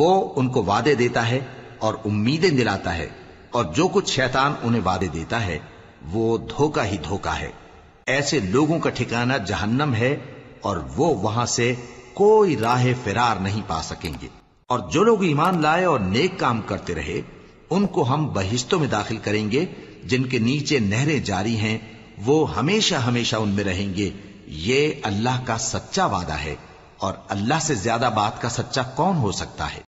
वो उनको वादे देता है और उम्मीदें दिलाता है और जो कुछ शैतान उन्हें वादे देता है वो धोखा ही धोखा है ऐसे लोगों का ठिकाना जहन्नम है और वो वहां से कोई राह फिरार नहीं पा सकेंगे और जो लोग ईमान लाए और नेक काम करते रहे उनको हम बहिश्तों में दाखिल करेंगे जिनके नीचे नहरें जारी हैं वो हमेशा हमेशा उनमें रहेंगे ये अल्लाह का सच्चा वादा है और अल्लाह से ज्यादा बात का सच्चा कौन हो सकता है